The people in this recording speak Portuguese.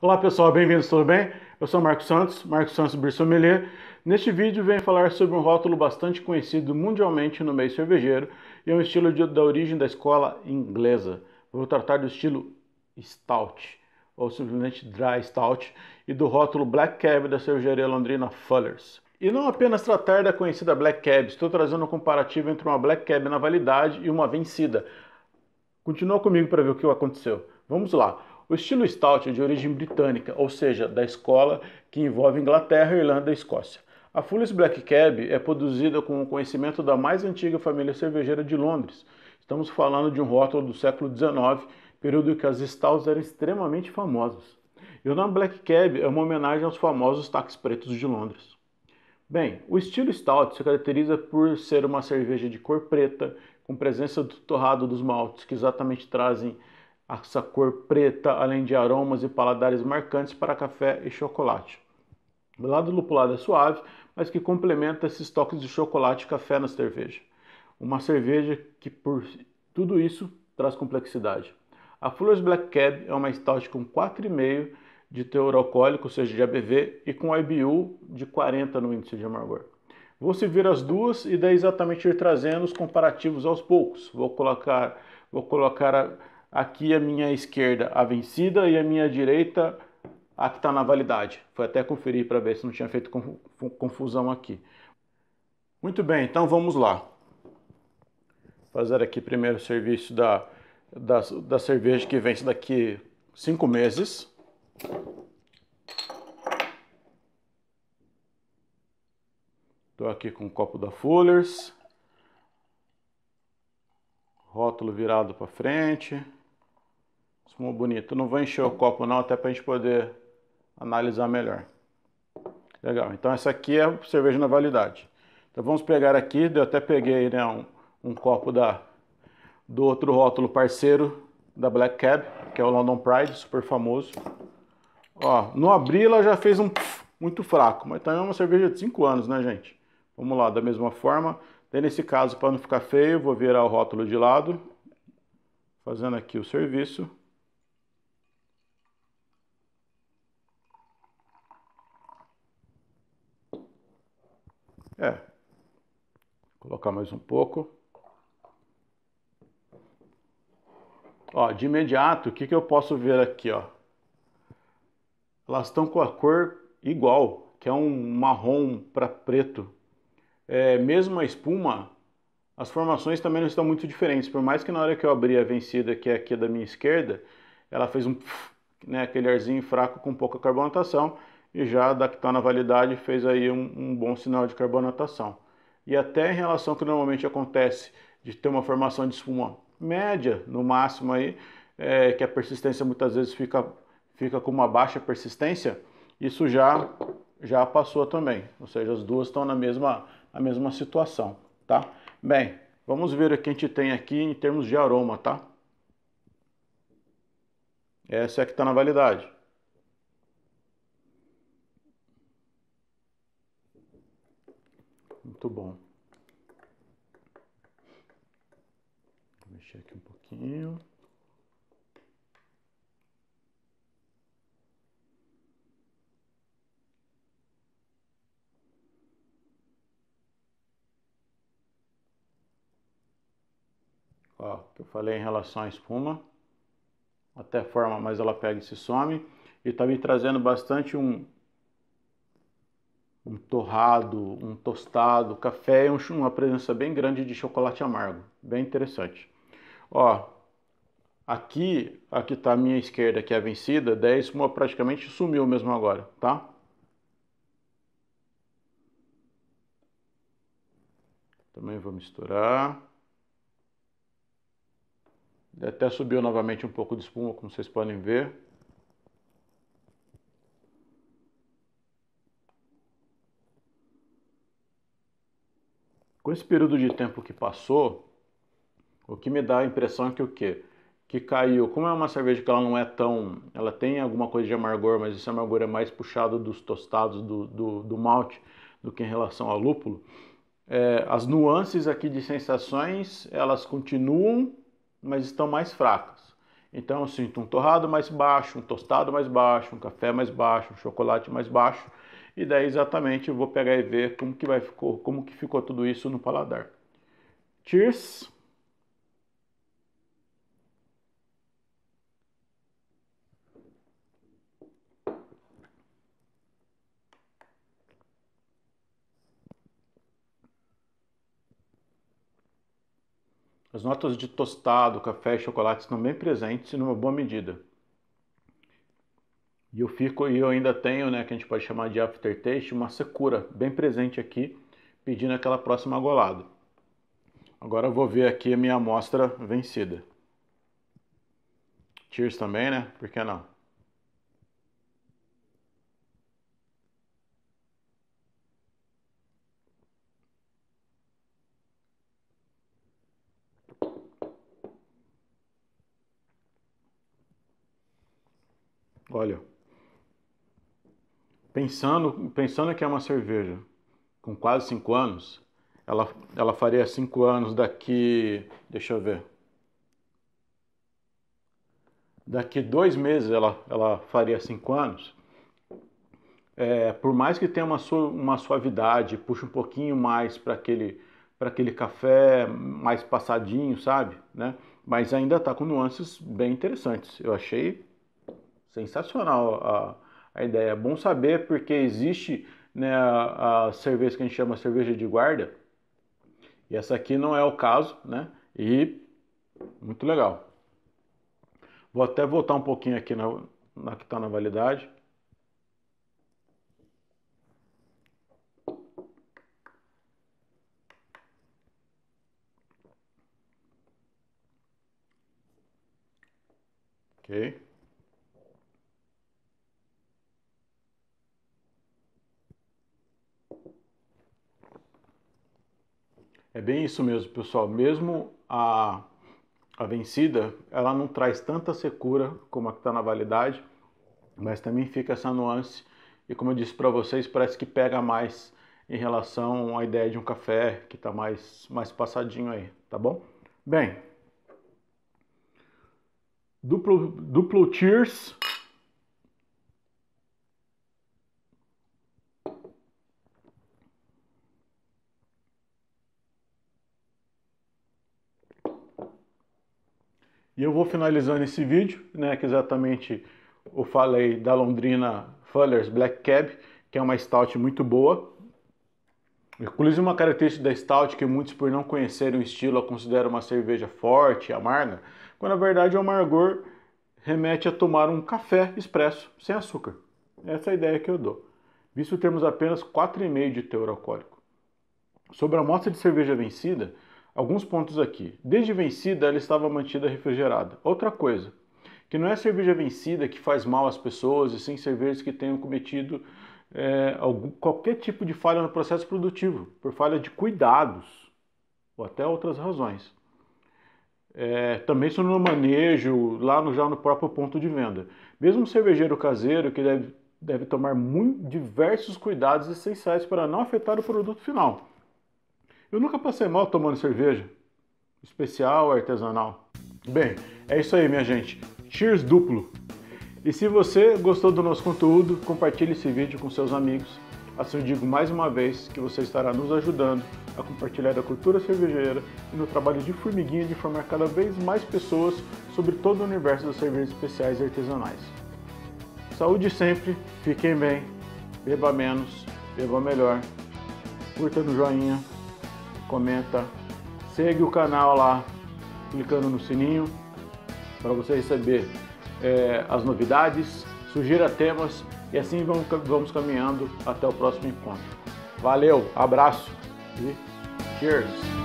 Olá pessoal, bem-vindos, tudo bem? Eu sou Marcos Santos, Marcos Santos Brissommelier. Neste vídeo venho falar sobre um rótulo bastante conhecido mundialmente no meio cervejeiro e é um estilo de, da origem da escola inglesa. Vou tratar do estilo Stout, ou simplesmente Dry Stout, e do rótulo Black Cab da cervejaria londrina Fullers. E não apenas tratar da conhecida Black Cab, estou trazendo um comparativo entre uma Black Cab na validade e uma vencida. Continua comigo para ver o que aconteceu. Vamos lá. O estilo stout é de origem britânica, ou seja, da escola que envolve Inglaterra, Irlanda e Escócia. A Fuller's Black Cab é produzida com o conhecimento da mais antiga família cervejeira de Londres. Estamos falando de um rótulo do século XIX, período em que as stouts eram extremamente famosas. E o nome Black Cab é uma homenagem aos famosos taques pretos de Londres. Bem, o estilo stout se caracteriza por ser uma cerveja de cor preta, com presença do torrado dos maltes, que exatamente trazem essa cor preta, além de aromas e paladares marcantes para café e chocolate. O lado lupulado é suave, mas que complementa esses toques de chocolate e café na cerveja. Uma cerveja que, por tudo isso, traz complexidade. A Fuller's Black Cab é uma stout com 4,5% de teor alcoólico, ou seja, de ABV, e com IBU de 40 no índice de amargor. Vou servir as duas e daí exatamente ir trazendo os comparativos aos poucos. Vou colocar, vou colocar a, Aqui a minha esquerda a vencida e a minha direita a que está na validade. Foi até conferir para ver se não tinha feito confusão aqui. Muito bem, então vamos lá. Fazer aqui primeiro o serviço da, da, da cerveja que vence daqui 5 meses. Estou aqui com o copo da Fullers. Rótulo virado para frente. Espumou bonito. Não vou encher o copo não, até para a gente poder analisar melhor. Legal, então essa aqui é cerveja na validade. Então vamos pegar aqui, eu até peguei né, um, um copo da, do outro rótulo parceiro da Black Cab, que é o London Pride, super famoso. Ó, no abrir ela já fez um pff, muito fraco, mas também é uma cerveja de 5 anos, né gente? Vamos lá, da mesma forma. nesse caso, para não ficar feio, vou virar o rótulo de lado, fazendo aqui o serviço. É. Vou colocar mais um pouco. Ó, de imediato, o que, que eu posso ver aqui, ó? Elas estão com a cor igual, que é um marrom para preto. É, mesmo a espuma, as formações também não estão muito diferentes. Por mais que na hora que eu abri a vencida, que é aqui da minha esquerda, ela fez um... né, aquele arzinho fraco com pouca carbonatação e já adaptando na validade fez aí um, um bom sinal de carbonatação. E até em relação ao que normalmente acontece de ter uma formação de espuma média, no máximo aí, é, que a persistência muitas vezes fica, fica com uma baixa persistência, isso já já passou também. Ou seja, as duas estão na mesma, na mesma situação, tá? Bem, vamos ver o que a gente tem aqui em termos de aroma, tá? Essa é que está na validade. Muito bom. Vou mexer aqui um pouquinho. Ó, que eu falei em relação à espuma. Até forma, mas ela pega e se some. E tá me trazendo bastante um, um torrado, um tostado, café e um, uma presença bem grande de chocolate amargo. Bem interessante. Ó, aqui, aqui está a minha esquerda, que é a vencida, 10 praticamente sumiu mesmo agora, tá? Também vou misturar. Até subiu novamente um pouco de espuma, como vocês podem ver. Com esse período de tempo que passou, o que me dá a impressão é que o quê? Que caiu. Como é uma cerveja que ela não é tão. Ela tem alguma coisa de amargor, mas esse amargor é mais puxado dos tostados do, do, do malte do que em relação ao lúpulo. É, as nuances aqui de sensações elas continuam, mas estão mais fracas. Então eu sinto um torrado mais baixo, um tostado mais baixo, um café mais baixo, um chocolate mais baixo, e daí exatamente eu vou pegar e ver como que, vai, ficou, como que ficou tudo isso no paladar. Cheers! As notas de tostado, café e chocolate estão bem presentes e numa boa medida. E eu fico e eu ainda tenho, né, que a gente pode chamar de aftertaste, uma secura bem presente aqui, pedindo aquela próxima golada. Agora eu vou ver aqui a minha amostra vencida. Cheers também, né? Por que não? Olha pensando, pensando que é uma cerveja, com quase 5 anos, ela, ela faria 5 anos daqui, deixa eu ver, daqui dois meses ela, ela faria 5 anos, é, por mais que tenha uma, su, uma suavidade, puxa um pouquinho mais para aquele, aquele café mais passadinho, sabe? Né? Mas ainda está com nuances bem interessantes. Eu achei sensacional a a ideia. É bom saber porque existe né, a, a cerveja que a gente chama cerveja de guarda, e essa aqui não é o caso, né? E muito legal. Vou até voltar um pouquinho aqui na, na que está na validade. Okay. É bem isso mesmo, pessoal. Mesmo a, a vencida, ela não traz tanta secura como a que está na validade, mas também fica essa nuance. E como eu disse para vocês, parece que pega mais em relação à ideia de um café que está mais, mais passadinho aí, tá bom? Bem, duplo, duplo cheers E eu vou finalizando esse vídeo, né, que é exatamente eu falei da Londrina Fuller's Black Cab, que é uma stout muito boa. Inclusive uma característica da stout que muitos por não conhecerem o estilo a consideram uma cerveja forte, amarga, quando na verdade o amargor remete a tomar um café expresso, sem açúcar. Essa é a ideia que eu dou. Visto termos apenas 4,5 de teor alcoólico. Sobre a amostra de cerveja vencida, Alguns pontos aqui. Desde vencida, ela estava mantida refrigerada. Outra coisa, que não é cerveja vencida que faz mal às pessoas, e sem cervejas que tenham cometido é, algum, qualquer tipo de falha no processo produtivo, por falha de cuidados ou até outras razões. É, também isso no manejo, lá no, já no próprio ponto de venda. Mesmo um cervejeiro caseiro que deve, deve tomar muito, diversos cuidados essenciais para não afetar o produto final. Eu nunca passei mal tomando cerveja, especial artesanal. Bem, é isso aí, minha gente. Cheers duplo! E se você gostou do nosso conteúdo, compartilhe esse vídeo com seus amigos. Assim eu digo mais uma vez que você estará nos ajudando a compartilhar a cultura cervejeira e no trabalho de formiguinha de formar cada vez mais pessoas sobre todo o universo das cervejas especiais e artesanais. Saúde sempre, fiquem bem, beba menos, beba melhor, curta no joinha comenta, segue o canal lá, clicando no sininho para você receber é, as novidades, sugira temas e assim vamos, vamos caminhando até o próximo encontro. Valeu, abraço e cheers!